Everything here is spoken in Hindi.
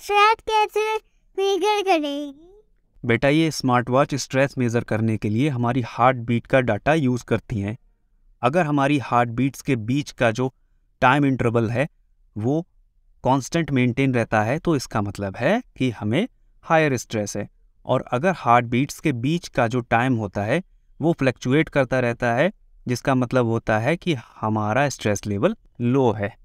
स्ट्रेस कैसे मेजर करेगी बेटा ये स्मार्ट वॉच स्ट्रेस मेज़र करने के लिए हमारी हार्ट बीट का डाटा यूज़ करती हैं अगर हमारी हार्ट बीट्स के बीच का जो टाइम इंटरवल है वो कांस्टेंट मेंटेन रहता है तो इसका मतलब है कि हमें हायर स्ट्रेस है और अगर हार्ट बीट्स के बीच का जो टाइम होता है वो फ्लक्चुएट करता रहता है जिसका मतलब होता है कि हमारा स्ट्रेस लेवल लो है